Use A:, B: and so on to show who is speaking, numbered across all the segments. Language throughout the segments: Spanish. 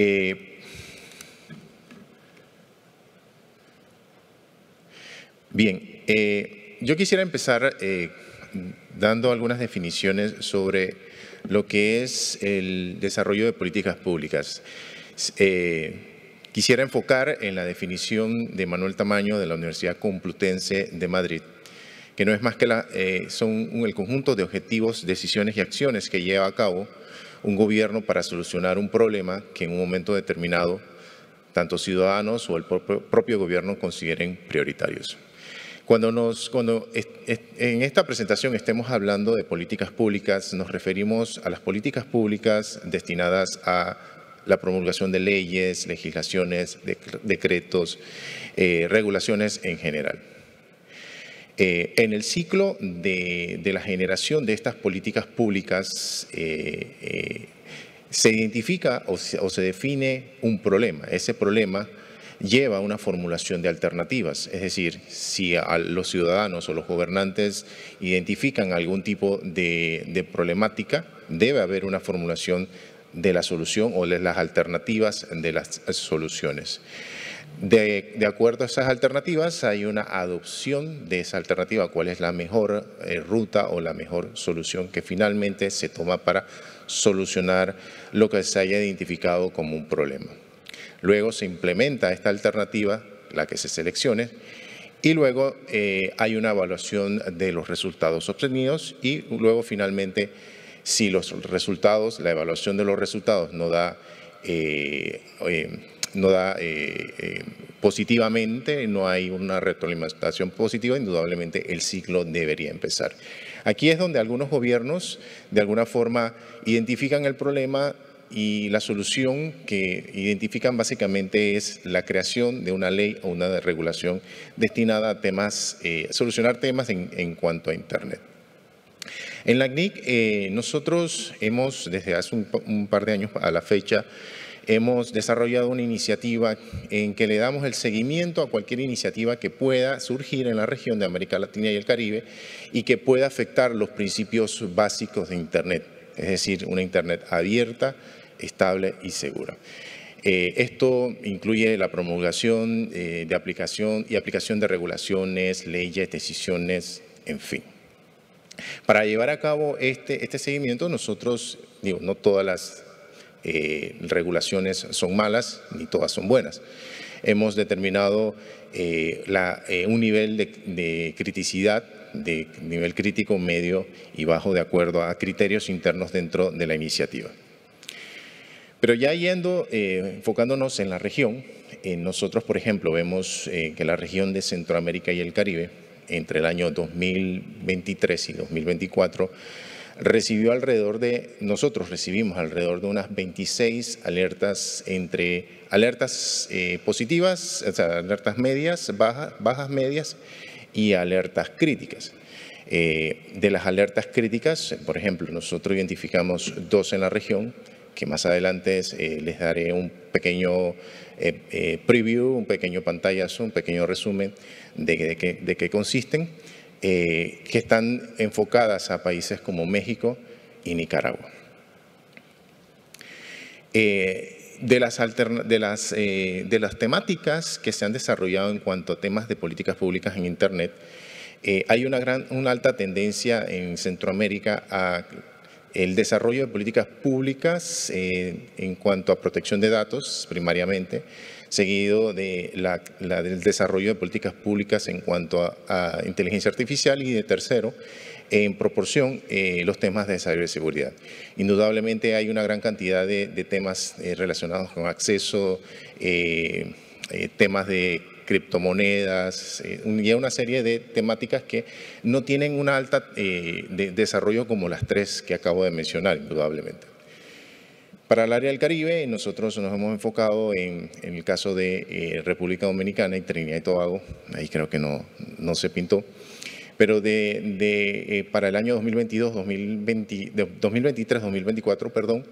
A: Eh, bien, eh, yo quisiera empezar eh, dando algunas definiciones sobre lo que es el desarrollo de políticas públicas. quisiera enfocar en la definición de Manuel Tamaño de la Universidad Complutense de Madrid que no es más que la, son el conjunto de objetivos, decisiones y acciones que lleva a cabo un gobierno para solucionar un problema que en un momento determinado tanto ciudadanos o el propio, gobierno consideren prioritarios. Cuando, en esta presentación estemos hablando de políticas públicas, nos referimos a las políticas públicas destinadas a la promulgación de leyes, legislaciones, decretos, eh, regulaciones en general. Eh, en el ciclo de, la generación de estas políticas públicas eh, eh, se identifica o se, define un problema. Ese problema lleva a una formulación de alternativas. Es decir, si a los ciudadanos o los gobernantes identifican algún tipo de problemática, debe haber una formulación de la solución o de las alternativas de las soluciones. De, acuerdo a esas alternativas, hay una adopción de esa alternativa, cuál es la mejor eh, ruta o la mejor solución que finalmente se toma para solucionar lo que se haya identificado como un problema. Luego se implementa esta alternativa, la que se seleccione, y luego eh, hay una evaluación de los resultados obtenidos y luego finalmente, si los resultados, la evaluación de los resultados no da... Eh, no da eh, eh, positivamente, no hay una retroalimentación positiva, indudablemente el ciclo debería empezar. Aquí es donde algunos gobiernos de alguna forma identifican el problema y la solución que identifican básicamente es la creación de una ley o una regulación destinada a temas, eh, solucionar temas en, cuanto a Internet. En la CNIC nosotros hemos, desde hace un, par de años a la fecha, hemos desarrollado una iniciativa en que le damos el seguimiento a cualquier iniciativa que pueda surgir en la región de América Latina y el Caribe y que pueda afectar los principios básicos de Internet, es decir, una Internet abierta, estable y segura. Eh, esto incluye la promulgación eh, de aplicación y aplicación de regulaciones, leyes, decisiones, en fin. Para llevar a cabo este, este seguimiento, nosotros, digo, no todas las eh, regulaciones son malas ni todas son buenas. Hemos determinado eh, eh, un nivel de, criticidad de nivel crítico, medio y bajo de acuerdo a criterios internos dentro de la iniciativa. Pero ya yendo, enfocándonos en la región, nosotros, por ejemplo, vemos que la región de Centroamérica y el Caribe, entre el año 2023 y 2024, recibió alrededor de, nosotros recibimos alrededor de unas 26 alertas entre alertas eh, positivas, alertas medias, bajas, bajas medias y alertas críticas. Eh, de las alertas críticas, por ejemplo, nosotros identificamos dos en la región, que más adelante eh, les daré un pequeño preview, un pequeño pantallazo, un pequeño resumen de, de qué consisten. Eh, que están enfocadas a países como México y Nicaragua. Eh, de, las las, eh, de las temáticas que se han desarrollado en cuanto a temas de políticas públicas en Internet, hay una, gran, una alta tendencia en Centroamérica a el desarrollo de políticas públicas en cuanto a protección de datos primariamente, seguido de la, del desarrollo de políticas públicas en cuanto a, inteligencia artificial y de tercero, en proporción eh, los temas de ciberseguridad. Indudablemente hay una gran cantidad de, temas eh, relacionados con acceso, eh, temas de criptomonedas y una serie de temáticas que no tienen un alta desarrollo como las tres que acabo de mencionar, indudablemente. Para el área del Caribe, nosotros nos hemos enfocado en, el caso de eh, República Dominicana y Trinidad y Tobago. Ahí creo que no, no se pintó. Pero de, eh, para el año 2022, 2023, 2024, perdón,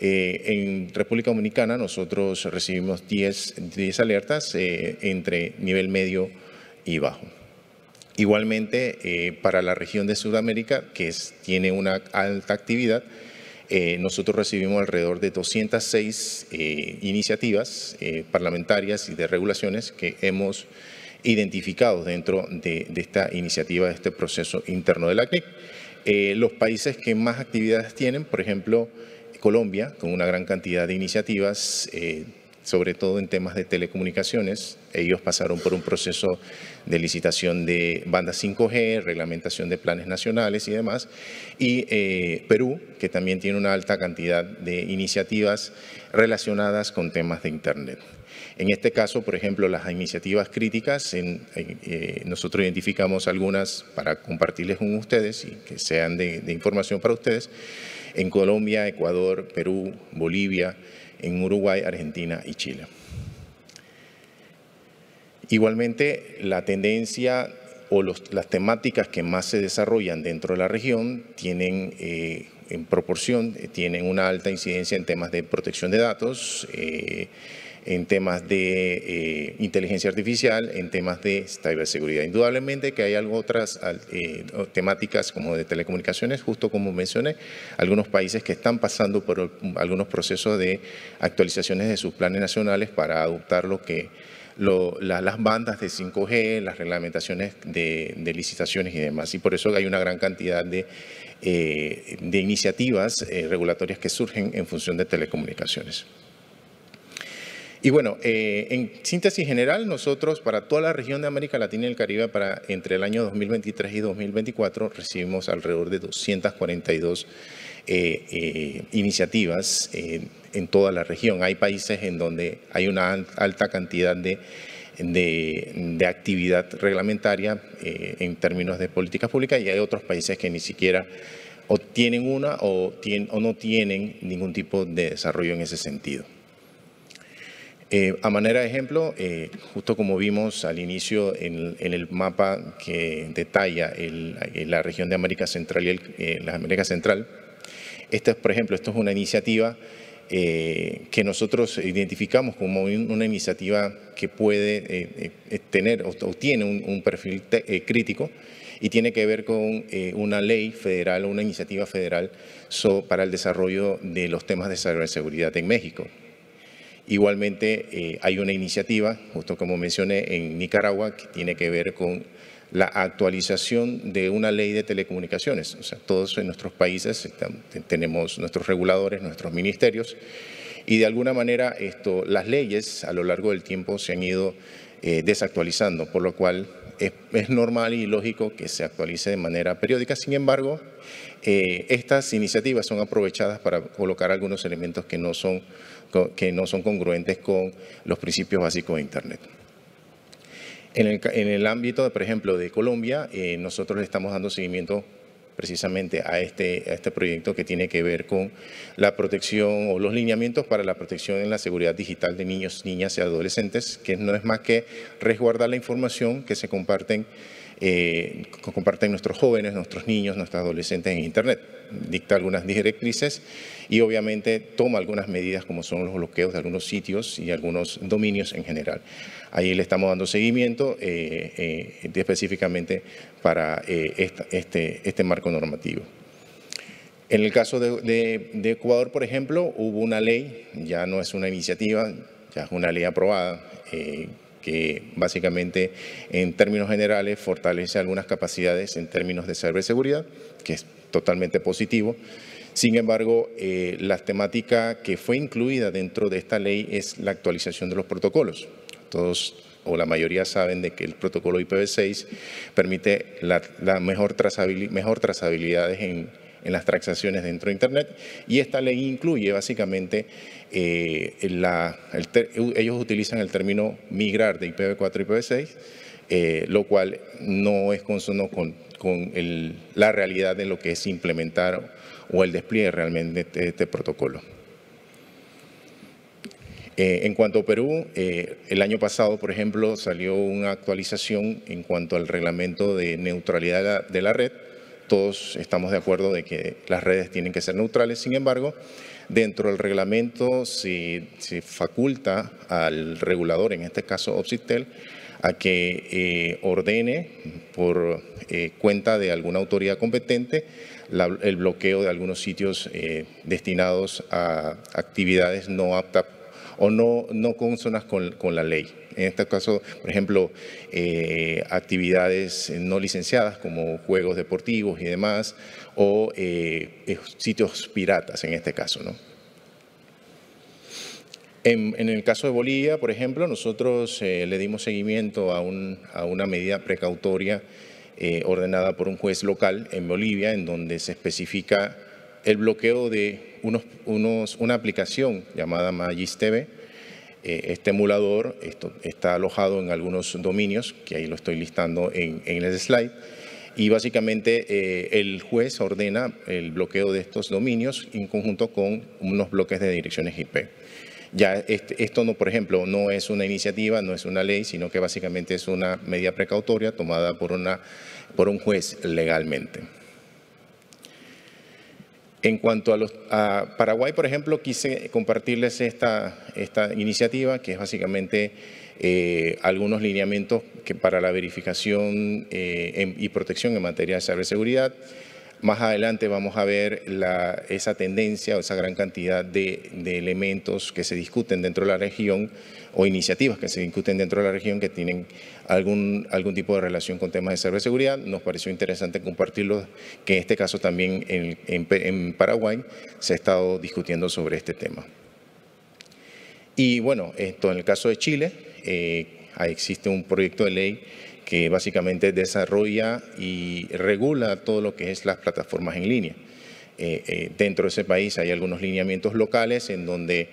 A: eh, en República Dominicana nosotros recibimos 10, 10 alertas entre nivel medio y bajo. Igualmente, para la región de Sudamérica, que es, tiene una alta actividad, eh, nosotros recibimos alrededor de 206 eh, iniciativas eh, parlamentarias y de regulaciones que hemos identificado dentro de, esta iniciativa, de este proceso interno de la CNIC. los países que más actividades tienen, por ejemplo, Colombia, con una gran cantidad de iniciativas, sobre todo en temas de telecomunicaciones. Ellos pasaron por un proceso de licitación de bandas 5G, reglamentación de planes nacionales y demás. Y eh, Perú, que también tiene una alta cantidad de iniciativas relacionadas con temas de Internet. En este caso, por ejemplo, las iniciativas críticas, eh, nosotros identificamos algunas para compartirles con ustedes y que sean de, de información para ustedes, en Colombia, Ecuador, Perú, Bolivia, en Uruguay, Argentina y Chile. Igualmente, la tendencia o las temáticas que más se desarrollan dentro de la región tienen eh, en proporción, eh, tienen una alta incidencia en temas de protección de datos, eh, en temas de inteligencia artificial, en temas de ciberseguridad. Indudablemente que hay otras temáticas como de telecomunicaciones, justo como mencioné, algunos países que están pasando por algunos procesos de actualizaciones de sus planes nacionales para adoptar lo que las bandas de 5G, las reglamentaciones de, licitaciones y demás. Y por eso hay una gran cantidad de, eh, iniciativas eh, regulatorias que surgen en función de telecomunicaciones. Y bueno, eh, en síntesis general, nosotros para toda la región de América Latina y el Caribe, para entre el año 2023 y 2024, recibimos alrededor de 242 eh, eh, iniciativas en toda la región. Hay países en donde hay una alta cantidad de, actividad reglamentaria eh, en términos de políticas públicas y hay otros países que ni siquiera tienen una o, no tienen ningún tipo de desarrollo en ese sentido. Eh, a manera de ejemplo, eh, justo como vimos al inicio en, el mapa que detalla la región de América Central y el, América Central, esta, por ejemplo, esto es una iniciativa eh, que nosotros identificamos como una iniciativa que puede eh, eh, tener o, tiene un, perfil crítico y tiene que ver con una ley federal o una iniciativa federal para el desarrollo de los temas de seguridad en México. Igualmente eh, hay una iniciativa, justo como mencioné, en Nicaragua que tiene que ver con la actualización de una ley de telecomunicaciones. O sea, todos en nuestros países tenemos nuestros reguladores, nuestros ministerios, y de alguna manera las leyes a lo largo del tiempo se han ido eh, desactualizando, por lo cual es, normal y lógico que se actualice de manera periódica. Sin embargo, eh, estas iniciativas son aprovechadas para colocar algunos elementos que no son que no son congruentes con los principios básicos de Internet. En el, en el ámbito, de, por ejemplo, de Colombia, eh, nosotros le estamos dando seguimiento precisamente a este, a este proyecto que tiene que ver con la protección o los lineamientos para la protección en la seguridad digital de niños, niñas y adolescentes, que no es más que resguardar la información que se comparten eh, comparten nuestros jóvenes, nuestros niños, nuestros adolescentes en Internet. Dicta algunas directrices y obviamente toma algunas medidas como son los bloqueos de algunos sitios y algunos dominios en general. Ahí le estamos dando seguimiento eh, eh, específicamente para eh, este, este marco normativo. En el caso de, Ecuador, por ejemplo, hubo una ley, ya no es una iniciativa, ya es una ley aprobada, eh, que básicamente en términos generales fortalece algunas capacidades en términos de ciberseguridad, que es totalmente positivo. Sin embargo, eh, la temática que fue incluida dentro de esta ley es la actualización de los protocolos. Todos o la mayoría saben de que el protocolo IPv6 permite la, mejor, trazabilidad, mejor trazabilidades en en las transacciones dentro de Internet y esta ley incluye básicamente, eh, ellos utilizan el término migrar de IPv4 a IPv6, eh, lo cual no es consono con, la realidad de lo que es implementar o el despliegue realmente de este protocolo. Eh, en cuanto a Perú, el año pasado, por ejemplo, salió una actualización en cuanto al reglamento de neutralidad de la red, todos estamos de acuerdo de que las redes tienen que ser neutrales. Sin embargo, dentro del reglamento se, faculta al regulador, en este caso Opsitel, a que eh, ordene por eh, cuenta de alguna autoridad competente el bloqueo de algunos sitios eh, destinados a actividades no aptas o no, no consonas con, la ley. En este caso, por ejemplo, eh, actividades eh, no licenciadas como juegos deportivos y demás, o eh, sitios piratas en este caso. ¿no? En, el caso de Bolivia, por ejemplo, nosotros le dimos seguimiento a, a una medida precautoria ordenada por un juez local en Bolivia, en donde se especifica el bloqueo de una aplicación llamada Magis eh, este emulador esto, está alojado en algunos dominios, que ahí lo estoy listando en, el slide. Y básicamente eh, el juez ordena el bloqueo de estos dominios en conjunto con unos bloques de direcciones IP. Ya esto, no, por ejemplo, no es una iniciativa, no es una ley, sino que básicamente es una medida precautoria tomada por, una, por un juez legalmente. En cuanto a, los, Paraguay, por ejemplo, quise compartirles esta, iniciativa, que es básicamente eh, algunos lineamientos que para la verificación eh, y protección en materia de ciberseguridad. Más adelante vamos a ver la, esa tendencia o esa gran cantidad de, elementos que se discuten dentro de la región o iniciativas que se discuten dentro de la región que tienen algún, algún tipo de relación con temas de ciberseguridad. Nos pareció interesante compartirlo, que en este caso también en, Paraguay se ha estado discutiendo sobre este tema. Y bueno, esto en el caso de Chile, eh, existe un proyecto de ley que básicamente desarrolla y regula todo lo que es las plataformas en línea. Eh, eh, dentro de ese país hay algunos lineamientos locales en donde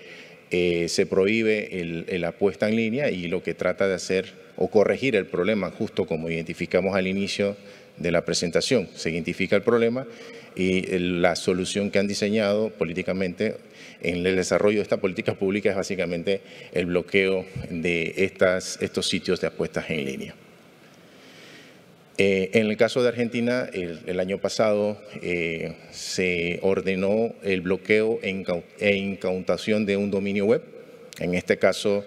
A: eh, se prohíbe la apuesta en línea y lo que trata de hacer o corregir el problema, justo como identificamos al inicio de la presentación. Se identifica el problema y la solución que han diseñado políticamente en el desarrollo de esta política pública es básicamente el bloqueo de estas, estos sitios de apuestas en línea. Eh, en el caso de Argentina, el, año pasado eh, se ordenó el bloqueo e, e incautación de un dominio web. En este caso,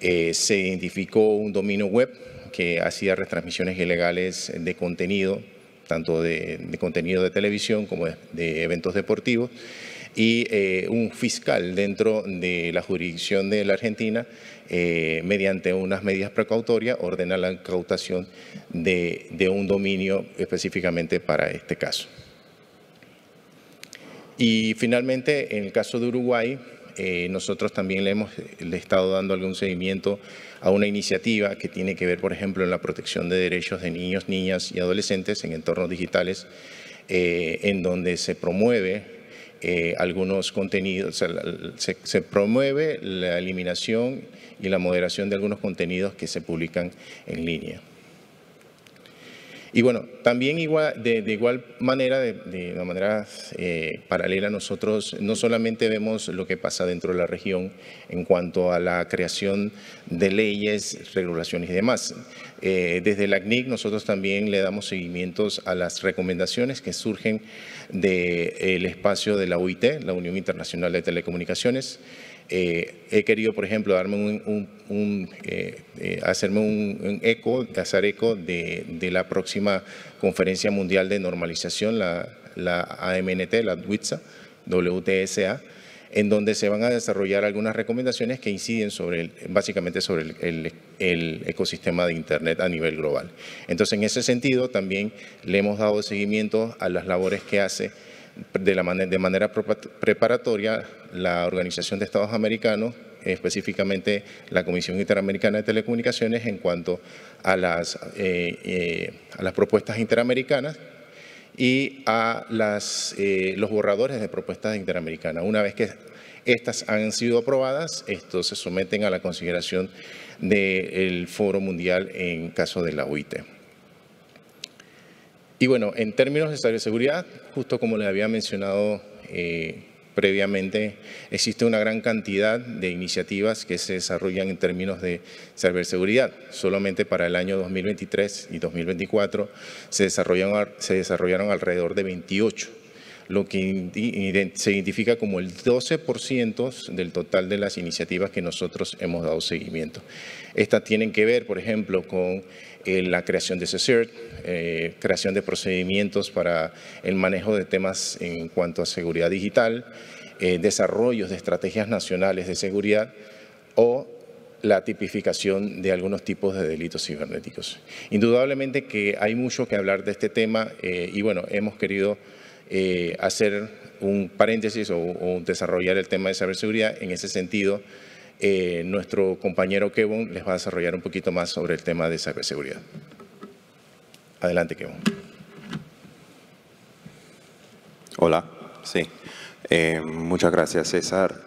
A: eh, se identificó un dominio web que hacía retransmisiones ilegales de contenido, tanto de, contenido de televisión como de eventos deportivos y eh, un fiscal dentro de la jurisdicción de la Argentina, eh, mediante unas medidas precautorias, ordena la incautación de, un dominio específicamente para este caso. Y finalmente, en el caso de Uruguay, eh, nosotros también le hemos estado dando algún seguimiento a una iniciativa que tiene que ver, por ejemplo, en la protección de derechos de niños, niñas y adolescentes en entornos digitales, en donde se promueve eh, algunos contenidos, se, promueve la eliminación y la moderación de algunos contenidos que se publican en línea. Y bueno, también igual, de, igual manera, de, una manera eh, paralela, nosotros no solamente vemos lo que pasa dentro de la región en cuanto a la creación de leyes, regulaciones y demás. Eh, desde la CNIC nosotros también le damos seguimientos a las recomendaciones que surgen del espacio de la UIT, la Unión Internacional de Telecomunicaciones. Eh, he querido, por ejemplo, darme un, eh, eh, hacerme un, eco, eco de, la próxima Conferencia Mundial de Normalización, la, AMNT, la WTSA, en donde se van a desarrollar algunas recomendaciones que inciden sobre básicamente sobre el, ecosistema de Internet a nivel global. Entonces, en ese sentido, también le hemos dado seguimiento a las labores que hace de, manera preparatoria la Organización de Estados Americanos, específicamente la Comisión Interamericana de Telecomunicaciones, en cuanto a las, eh, eh, propuestas interamericanas y a eh, los borradores de propuestas interamericanas. Una vez que estas han sido aprobadas, estos se someten a la consideración del Foro Mundial en caso de la OIT. Y bueno, en términos de ciberseguridad, justo como les había mencionado eh, previamente, existe una gran cantidad de iniciativas que se desarrollan en términos de ciberseguridad. Solamente para el año 2023 y 2024 se desarrollaron, se desarrollaron alrededor de 28 lo que se identifica como el 12% del total de las iniciativas que nosotros hemos dado seguimiento. Estas tienen que ver, por ejemplo, con eh, la creación de CESERT, eh, creación de procedimientos para el manejo de temas en cuanto a seguridad digital, eh, desarrollos de estrategias nacionales de seguridad o la tipificación de algunos tipos de delitos cibernéticos. Indudablemente que hay mucho que hablar de este tema y bueno, hemos querido eh, hacer un paréntesis o, desarrollar el tema de ciberseguridad. En ese sentido, eh, nuestro compañero Kevon les va a desarrollar un poquito más sobre el tema de ciberseguridad. Adelante, Kevon. Hola, sí. Eh, muchas gracias, César.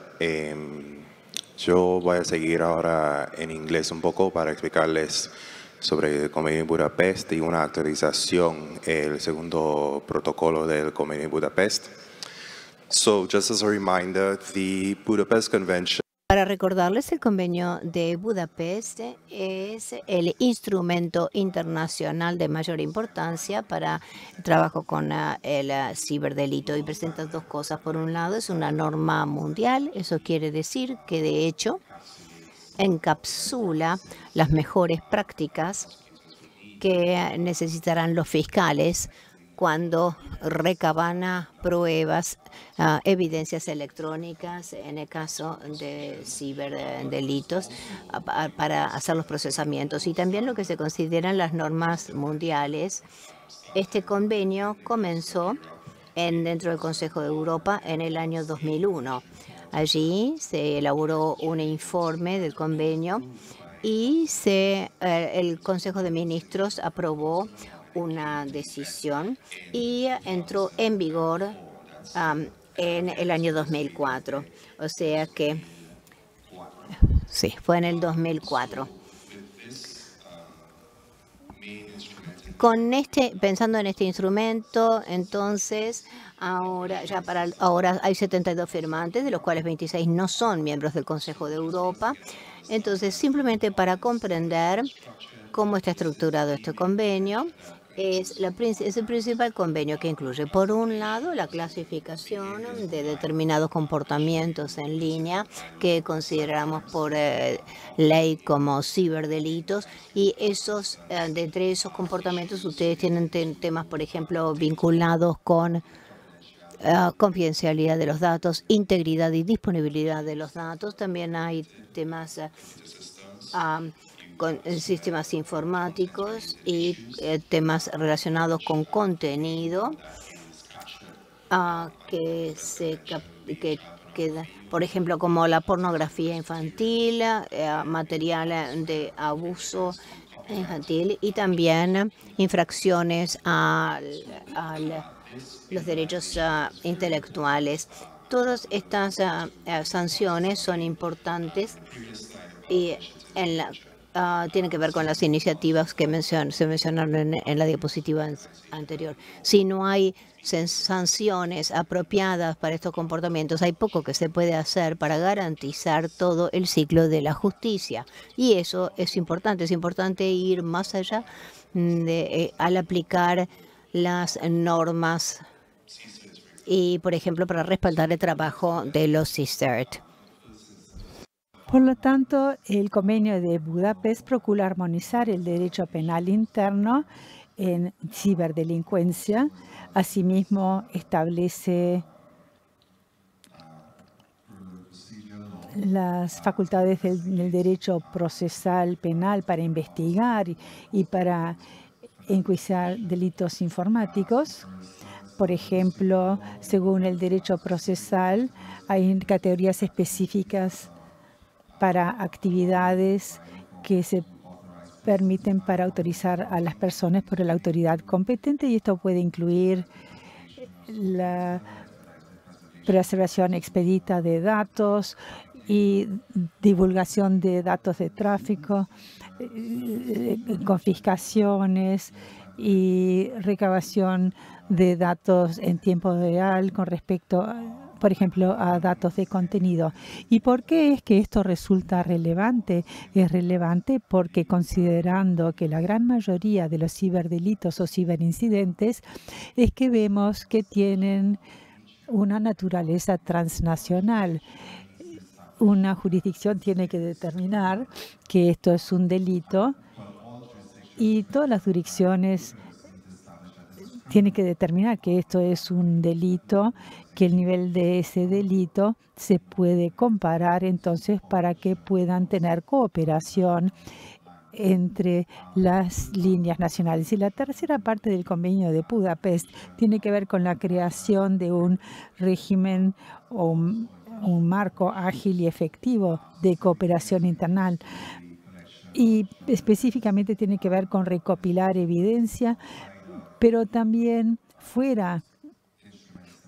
A: yo voy a seguir ahora en inglés un poco para explicarles sobre el Convenio de Budapest y una actualización, el segundo protocolo del Convenio de Budapest. So, just as a reminder, the Budapest Convention
B: para recordarles, el convenio de Budapest es el instrumento internacional de mayor importancia para el trabajo con ah, el ah, ciberdelito y presenta dos cosas. Por un lado, es una norma mundial, eso quiere decir que de hecho encapsula las mejores prácticas que necesitarán los fiscales cuando recaban pruebas, ah, evidencias electrónicas en el caso de ciberdelitos ah, para hacer los procesamientos y también lo que se consideran las normas mundiales. Este convenio comenzó en, dentro del Consejo de Europa en el año 2001. Allí se elaboró un informe del convenio y se, eh, el Consejo de Ministros aprobó una decisión y entró en vigor en el año 2004. O sea que, sí, fue en el 2004. Con este, pensando en este instrumento, entonces Ahora, ya para, ahora hay 72 firmantes, de los cuales 26 no son miembros del Consejo de Europa. Entonces, simplemente para comprender cómo está estructurado este convenio, es, la, es, el principal convenio que incluye, por un lado, la clasificación de determinados comportamientos en línea que consideramos por eh, ley como ciberdelitos y esos, eh, de entre esos comportamientos ustedes tienen temas, por ejemplo, vinculados con eh, confidencialidad de los datos, integridad y disponibilidad de los datos. También hay temas eh, con eh, sistemas informáticos y temas relacionados con contenido ah, que se que, queda por ejemplo, como la pornografía infantil, material de abuso infantil y también infracciones al los derechos ah, intelectuales. Todas estas ah, eh, sanciones son importantes y en la, ah, tienen que ver con las iniciativas que se mencionaron en, la diapositiva anterior. Si no hay sanciones apropiadas para estos comportamientos, hay poco que se puede hacer para garantizar todo el ciclo de la justicia. Y eso es importante, es importante ir más allá mm, eh, al aplicar las normas y, por ejemplo, para respaldar el trabajo de los CISERT.
C: Por lo tanto, el convenio de Budapest procura armonizar el derecho penal interno en ciberdelincuencia. Asimismo, establece las facultades del, derecho procesal penal para investigar y, para enjuiciar delitos informáticos. Por ejemplo, según el derecho procesal, hay categorías específicas para actividades que se permiten para autorizar a las personas por la autoridad competente y esto puede incluir la preservación expedita de datos y divulgación de datos de tráfico, eh, eh, confiscaciones y recabación de datos en tiempo real con respecto por ejemplo, a datos de contenido. ¿Y por qué es que esto resulta relevante? Es relevante porque considerando que la gran mayoría de los ciberdelitos o ciberincidentes es que vemos que tienen una naturaleza transnacional. Una jurisdicción tiene que determinar que esto es un delito y todas las jurisdicciones tienen que determinar que esto es un delito, que el nivel de ese delito se puede comparar entonces para que puedan tener cooperación entre las líneas nacionales. Y la tercera parte del convenio de Budapest tiene que ver con la creación de un régimen o un, marco ágil y efectivo de cooperación internal y específicamente tiene que ver con recopilar evidencia, pero también fuera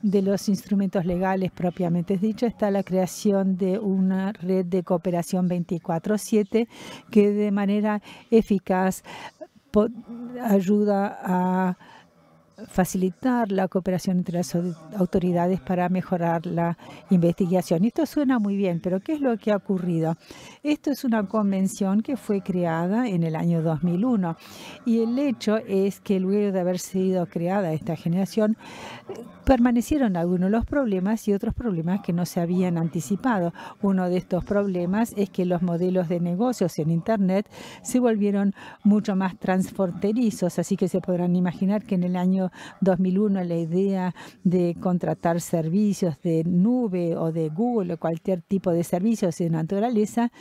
C: de los instrumentos legales propiamente dicho está la creación de una red de cooperación 24/7 que de manera eficaz ayuda a facilitar la cooperación entre las autoridades para mejorar la investigación. Esto suena muy bien, pero ¿qué es lo que ha ocurrido? Esto es una convención que fue creada en el año 2001 y el hecho es que luego de haber sido creada esta generación, permanecieron algunos de los problemas y otros problemas que no se habían anticipado. Uno de estos problemas es que los modelos de negocios en Internet se volvieron mucho más transfronterizos, así que se podrán imaginar que en el año 2001 la idea de contratar servicios de nube o de Google o cualquier tipo de servicios de naturaleza,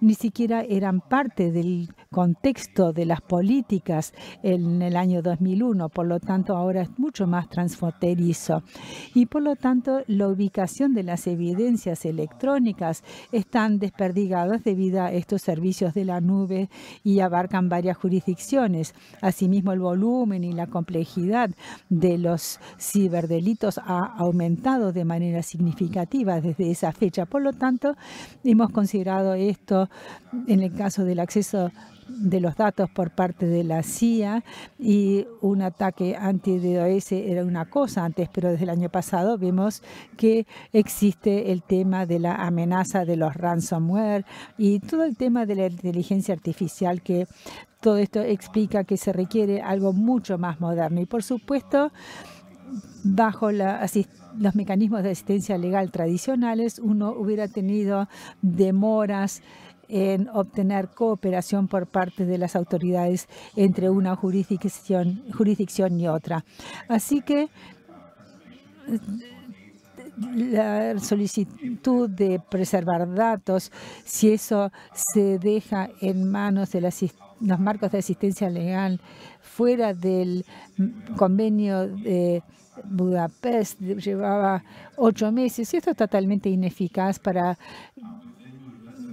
C: ni siquiera eran parte del contexto de las políticas en el año 2001. Por lo tanto, ahora es mucho más transfronterizo. Y por lo tanto, la ubicación de las evidencias electrónicas están desperdigadas debido a estos servicios de la nube y abarcan varias jurisdicciones. Asimismo, el volumen y la complejidad de los ciberdelitos ha aumentado de manera significativa desde esa fecha. Por lo tanto, hemos considerado esto en el caso del acceso de los datos por parte de la CIA y un ataque anti-DOS era una cosa antes, pero desde el año pasado vemos que existe el tema de la amenaza de los ransomware y todo el tema de la inteligencia artificial que todo esto explica que se requiere algo mucho más moderno y por supuesto bajo los mecanismos de asistencia legal tradicionales uno hubiera tenido demoras en obtener cooperación por parte de las autoridades entre una jurisdicción, jurisdicción y otra. Así que la solicitud de preservar datos, si eso se deja en manos de las los marcos de asistencia legal fuera del convenio de Budapest, llevaba ocho meses y esto es totalmente ineficaz para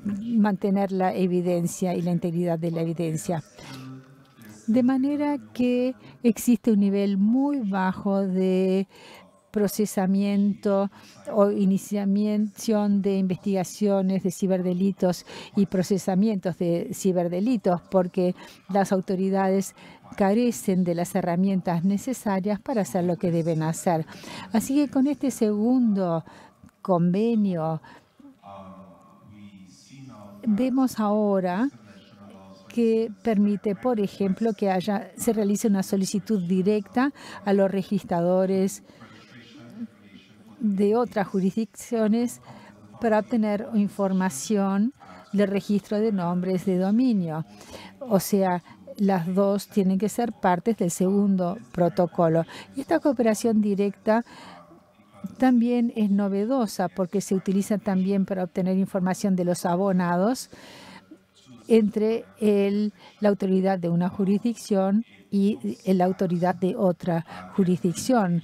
C: mantener la evidencia y la integridad de la evidencia. De manera que existe un nivel muy bajo de procesamiento o iniciación de investigaciones de ciberdelitos y procesamientos de ciberdelitos, porque las autoridades carecen de las herramientas necesarias para hacer lo que deben hacer. Así que con este segundo convenio vemos ahora que permite, por ejemplo, que haya, se realice una solicitud directa a los registradores de otras jurisdicciones para obtener información de registro de nombres de dominio. O sea, las dos tienen que ser partes del segundo protocolo. Y esta cooperación directa también es novedosa porque se utiliza también para obtener información de los abonados entre el, la autoridad de una jurisdicción y la autoridad de otra jurisdicción.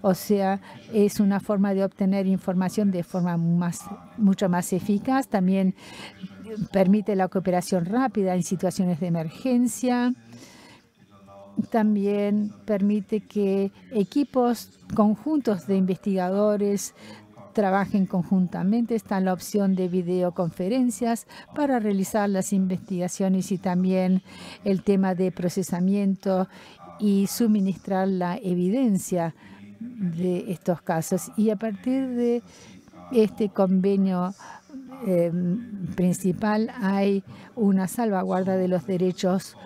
C: O sea, es una forma de obtener información de forma mucho más eficaz. También permite la cooperación rápida en situaciones de emergencia. También permite que equipos conjuntos de investigadores trabajen conjuntamente. Está la opción de videoconferencias para realizar las investigaciones y también el tema de procesamiento y suministrar la evidencia de estos casos. Y a partir de este convenio eh, principal hay una salvaguarda de los derechos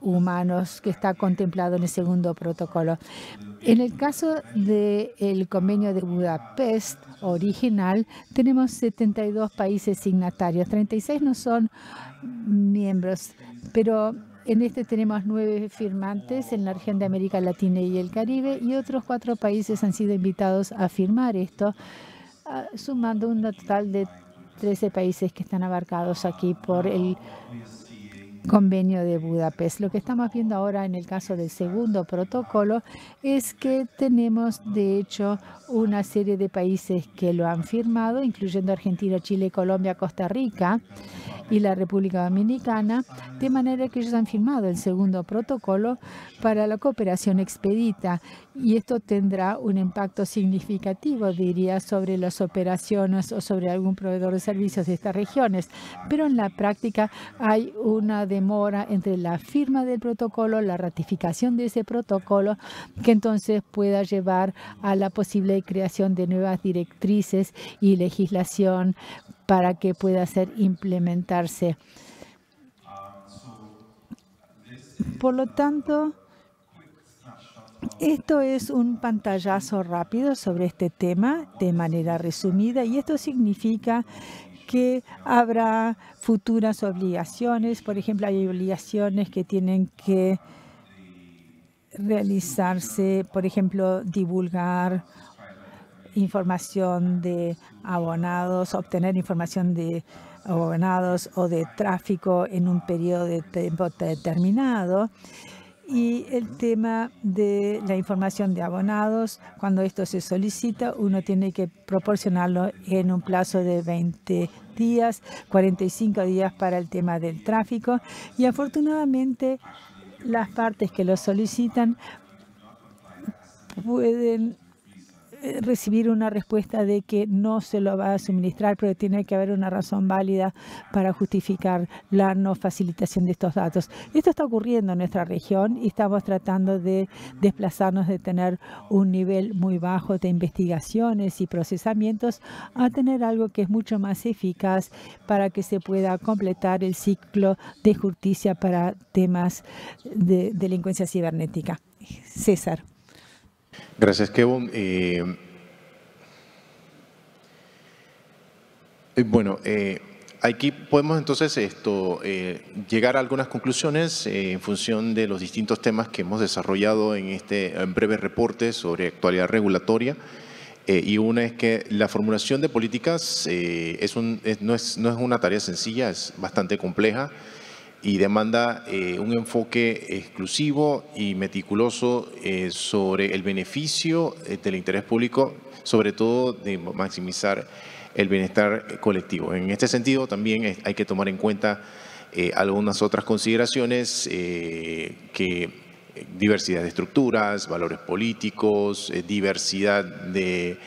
C: humanos que está contemplado en el segundo protocolo. En el caso del convenio de Budapest original, tenemos 72 países signatarios, 36 no son miembros, pero en este tenemos nueve firmantes en la región de América Latina y el Caribe y otros cuatro países han sido invitados a firmar esto, ah, sumando un total de 13 países que están abarcados aquí por el convenio de Budapest. Lo que estamos viendo ahora en el caso del segundo protocolo es que tenemos, de hecho, una serie de países que lo han firmado, incluyendo Argentina, Chile, Colombia, Costa Rica y la República Dominicana, de manera que ellos han firmado el segundo protocolo para la cooperación expedita y esto tendrá un impacto significativo, diría, sobre las operaciones o sobre algún proveedor de servicios de estas regiones. Pero en la práctica hay una de demora entre la firma del protocolo, la ratificación de ese protocolo, que entonces pueda llevar a la posible creación de nuevas directrices y legislación para que pueda ser implementarse. Por lo tanto, esto es un pantallazo rápido sobre este tema de manera resumida y esto significa que habrá futuras obligaciones. Por ejemplo, hay obligaciones que tienen que realizarse, por ejemplo, divulgar información de abonados, obtener información de abonados o de tráfico en un periodo de tiempo determinado y el tema de la información de abonados. Cuando esto se solicita, uno tiene que proporcionarlo en un plazo de 20 días, 45 días para el tema del tráfico. Y afortunadamente, las partes que lo solicitan pueden eh, recibir una respuesta de que no se lo va a suministrar, pero tiene que haber una razón válida para justificar la no facilitación de estos datos. Esto está ocurriendo en nuestra región y estamos tratando de desplazarnos de tener un nivel muy bajo de investigaciones y procesamientos a tener algo que es mucho más eficaz para que se pueda completar el ciclo de justicia para temas de delincuencia cibernética. César.
A: Gracias, Kevin. Eh, eh, bueno, eh, aquí podemos entonces esto, llegar a algunas conclusiones en función de los distintos temas que hemos desarrollado en este en breve reporte sobre actualidad regulatoria. y una es que la formulación de políticas es un, no, es, no, es, una tarea sencilla, es bastante compleja y demanda eh, un enfoque exclusivo y meticuloso eh, sobre el beneficio eh, del interés público, sobre todo de maximizar el bienestar colectivo. En este sentido, también hay que tomar en cuenta algunas otras consideraciones que diversidad de estructuras, valores políticos, diversidad de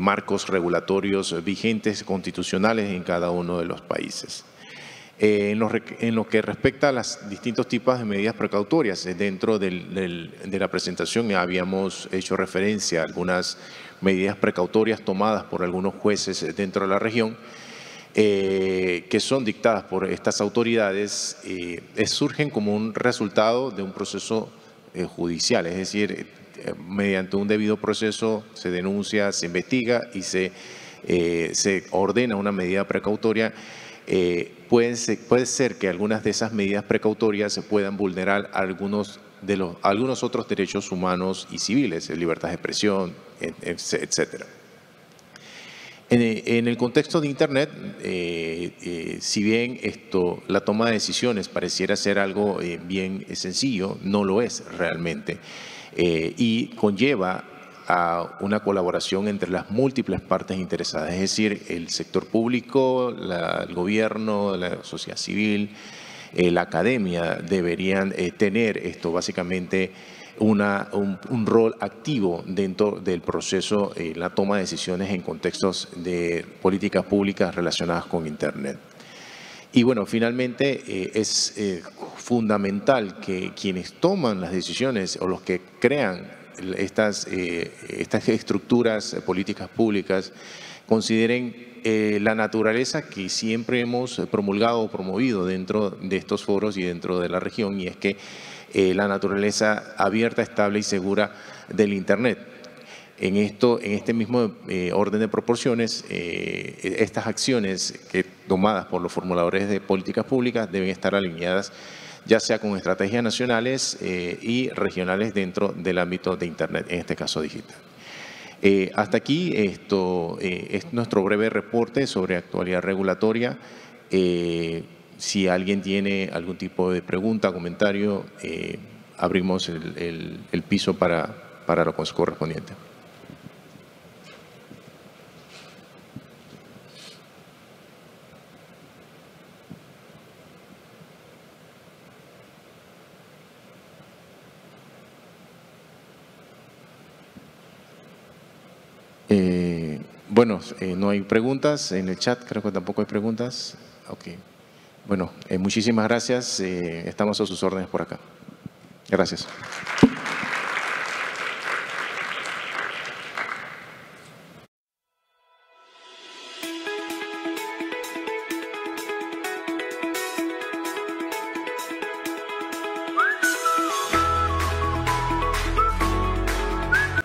A: marcos regulatorios vigentes constitucionales en cada uno de los países. Eh, en, lo, que respecta a los distintos tipos de medidas precautorias, eh, dentro de la presentación habíamos hecho referencia a algunas medidas precautorias tomadas por algunos jueces eh, dentro de la región, que son dictadas por estas autoridades, surgen como un resultado de un proceso judicial, es decir, mediante un debido proceso se denuncia, se investiga y se, se ordena una medida precautoria puede ser que algunas de esas medidas precautorias se puedan vulnerar algunos de los algunos otros derechos humanos y civiles, eh, libertad de expresión, etc. Eh, en el contexto de Internet, eh, si bien esto, la toma de decisiones pareciera ser algo bien sencillo, no lo es realmente. y conlleva a una colaboración entre las múltiples partes interesadas, es decir, el sector público, el gobierno, la sociedad civil, eh, la academia deberían eh, tener esto básicamente un, rol activo dentro del proceso, eh, la toma de decisiones en contextos de políticas públicas relacionadas con Internet. Y bueno, finalmente es fundamental que quienes toman las decisiones o los que crean eh, estas, estructuras eh, políticas públicas consideren eh, la naturaleza que siempre hemos promulgado o promovido dentro de estos foros y dentro de la región, y es que la naturaleza abierta, estable y segura del Internet. En, esto, en este mismo orden de proporciones, estas acciones que, tomadas por los formuladores de políticas públicas deben estar alineadas ya sea con estrategias nacionales eh, y regionales dentro del ámbito de Internet, en este caso digital. Eh, hasta aquí esto eh, es nuestro breve reporte sobre actualidad regulatoria. si alguien tiene algún tipo de pregunta, comentario, abrimos el, piso para, para lo correspondiente. Bueno, eh, no hay preguntas en el chat, creo que tampoco hay preguntas. Okay. Bueno, eh, muchísimas gracias. Eh, estamos a sus órdenes por acá. Gracias.